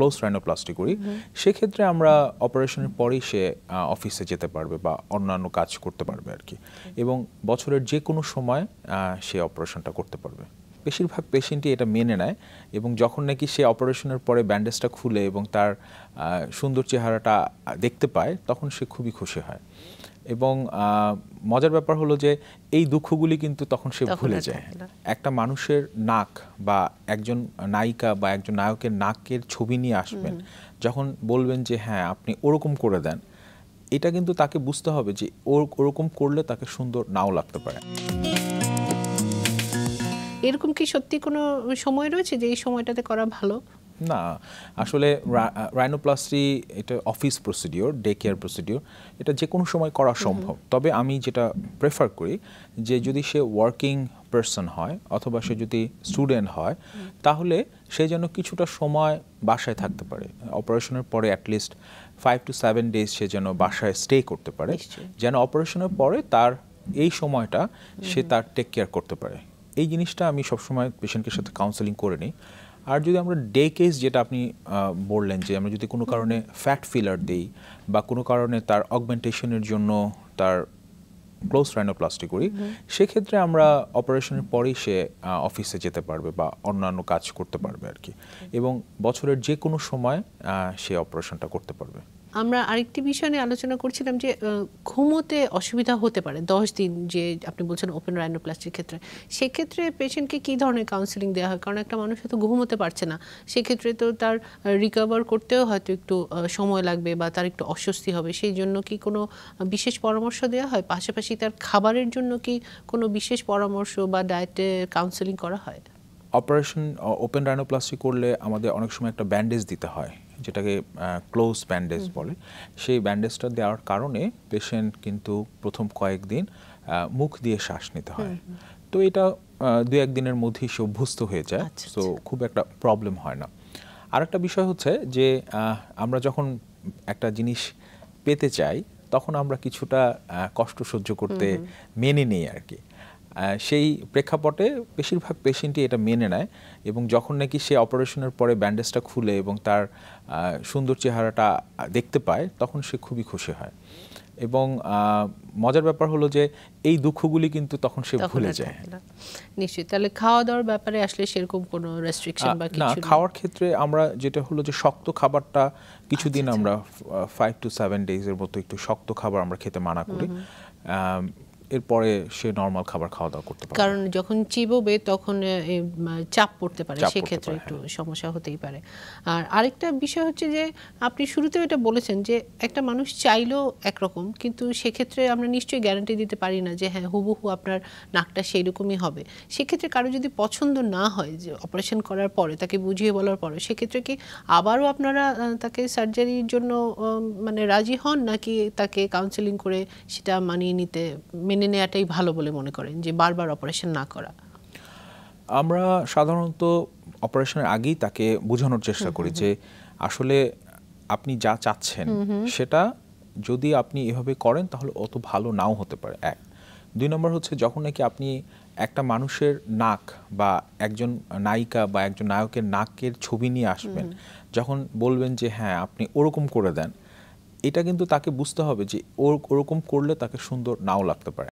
Close rhinoplasty করি সেক্ষেত্রে আমরা অপারেশনের পরেই সে অফিসে যেতে পারবে বা অন্যান্য কাজ করতে পারবে আর কি এবং বছরের যে কোনো সময় সে অপারেশনটা করতে পারবে বেশিরভাগ পেশেন্টই এটা মেনে নেয় এবং যখন নাকি সে অপারেশনের পরে ব্যান্ডেজটা খুলে এবং তার সুন্দর চেহারাটা দেখতে পায় তখন সে খুবই খুশি হয় এবং মজার ব্যাপার হলো যে এই দুঃখগুলি কিন্তু তখন সে ভুলে যায় একটা মানুষের নাক বা একজন নায়িকা বা একজন নায়কের নাকের ছবি নিয়ে আসবেন যখন বলবেন যে হ্যাঁ আপনি ওরকম করে দেন এটা কিন্তু তাকে বুঝতে হবে যে ওর ওরকম করলে তাকে সুন্দর নাও লাগতে পারে এরকম কি সত্যি কোনো সময় রয়েছে যে এই সময়টাতে করা ভালো না আসলে রাইনোপ্লাস্টি এটা office procedure day care procedure এটা যে কোনো সময় করা সম্ভব তবে আমি যেটা প্রেফার করি যে যদি সে ওয়ার্কিং পার্সন হয় অথবা সে যদি স্টুডেন্ট হয় তাহলে সে যেন কিছুটা সময় বাসায় থাকতে পারে অপারেশনের পরে at least five to seven days সে যেন বাসায় স্টে করতে পারে যেন অপারেশনের পরে তার এই সময়টা সে তার টেক কেয়ার করতে পারে এই জিনিসটা আমি সবসময় পেশেন্টের সাথে কাউন্সেলিং করে নিই আর যদি আমরা ডে কেস যেটা আপনি বললেন যে আমরা যদি কোনো কারণে ফ্যাট ফিলার দেই বা কোনো কারণে তার অগমেন্টেশনের জন্য তার ক্লোজ রাইনোপ্লাস্টি করি সেক্ষেত্রে আমরা অপারেশনের পরেই সে অফিসে যেতে পারবে বা অন্যান্য কাজ করতে পারবে আর কি এবং বছরের যে কোনো সময় সে অপারেশনটা করতে পারবে আমরা আরেকটি বিষয় নিয়ে আলোচনা করছিলাম যে ঘুমোতে অসুবিধা হতে পারে দশ দিন যে আপনি বলছেন ওপেন রাইনোপ্লাস্টির ক্ষেত্রে সেক্ষেত্রে পেশেন্টকে কী ধরনের কাউন্সিলিং দেওয়া হয় কারণ একটা মানুষ হয়তো ঘুমোতে পারছে না সেক্ষেত্রে তো তার রিকভার করতেও হয়তো একটু সময় লাগবে বা তার একটু অস্বস্তি হবে সেই জন্য কি কোনো বিশেষ পরামর্শ দেওয়া হয় পাশাপাশি তার খাবারের জন্য কি কোনো বিশেষ পরামর্শ বা ডায়েটে কাউন্সেলিং করা হয় অপারেশন ওপেন রাইনোপ্লাস্টি করলে আমাদের অনেক সময় একটা ব্যান্ডেজ দিতে হয় যেটাকে ক্লোজ ব্যান্ডেজ বলে সেই ব্যান্ডেজটা দেওয়ার কারণে পেশেন্ট কিন্তু প্রথম কয়েকদিন মুখ দিয়ে শ্বাস নিতে হয় তো এটা দু একদিনের মধ্যেই সে অভ্যস্ত হয়ে যায় তো আচ্ছা, আচ্ছা। খুব একটা প্রবলেম হয় না আর একটা বিষয় হচ্ছে যে আমরা যখন একটা জিনিস পেতে চাই তখন আমরা কিছুটা কষ্ট সহ্য করতে মেনে নিই আর কি সেই প্রেক্ষাপটে বেশিরভাগ পেশেন্টই এটা মেনে নেয় এবং যখন নাকি সে অপারেশনের পরে ব্যান্ডেজটা খুলে এবং তার সুন্দর চেহারাটা দেখতে পায় তখন সে খুবই খুশি হয় এবং মজার ব্যাপার হলো যে এই দুঃখগুলি কিন্তু তখন সে ভুলে যায় নিশ্চয়ই তাহলে খাওয়া দাওয়ার ব্যাপারে আসলে সেরকম কোনো রেস্ট্রিকশন বা কিছু না খাওয়ার ক্ষেত্রে আমরা যেটা হলো যে শক্ত খাবারটা কিছুদিন আচ্ছা, আচ্ছা। আমরা ফাইভ টু সেভেন ডেজের মতো একটু শক্ত খাবার আমরা খেতে মানা করি এরপরে সে নর্মাল খাবার খাওয়া দাওয়া করতে পারে কারণ যখন চিবোবে তখন চাপ পড়তে পারে সেক্ষেত্রে একটু হ্যাঁ। সমস্যা হতেই পারে আর আরেকটা বিষয় হচ্ছে যে আপনি শুরুতেও এটা বলেছেন যে একটা মানুষ চাইলেও একরকম কিন্তু সেক্ষেত্রে আমরা নিশ্চয়ই গ্যারান্টি দিতে পারি না যে হ্যাঁ হুবহু আপনার নাকটা সেই রকমই হবে সেক্ষেত্রে কারো যদি পছন্দ না হয় যে অপারেশন করার পরে তাকে বুঝিয়ে বলার পরে সেক্ষেত্রে কি আবারও আপনারা তাকে সার্জারির জন্য মানে রাজি হন নাকি তাকে কাউন্সেলিং করে সেটা মানিয়ে নিতে মেনে মেনে নেওয়াটাই ভালো বলে মনে করেন যে বারবার অপারেশন না করা আমরা সাধারণত অপারেশনের আগেই তাকে বোঝানোর চেষ্টা করি যে আসলে আপনি যা চাচ্ছেন সেটা যদি আপনি এভাবে করেন তাহলে অত ভালো নাও হতে পারে এক দুই নম্বর হচ্ছে যখন নাকি আপনি একটা মানুষের নাক বা একজন নায়িকা বা একজন নায়কের নাকের ছবি নিয়ে আসবেন যখন বলবেন যে হ্যাঁ আপনি ওরকম করে দেন এটা কিন্তু তাকে বুঝতে হবে যে ওরকম করলে তাকে সুন্দর নাও লাগতে পারে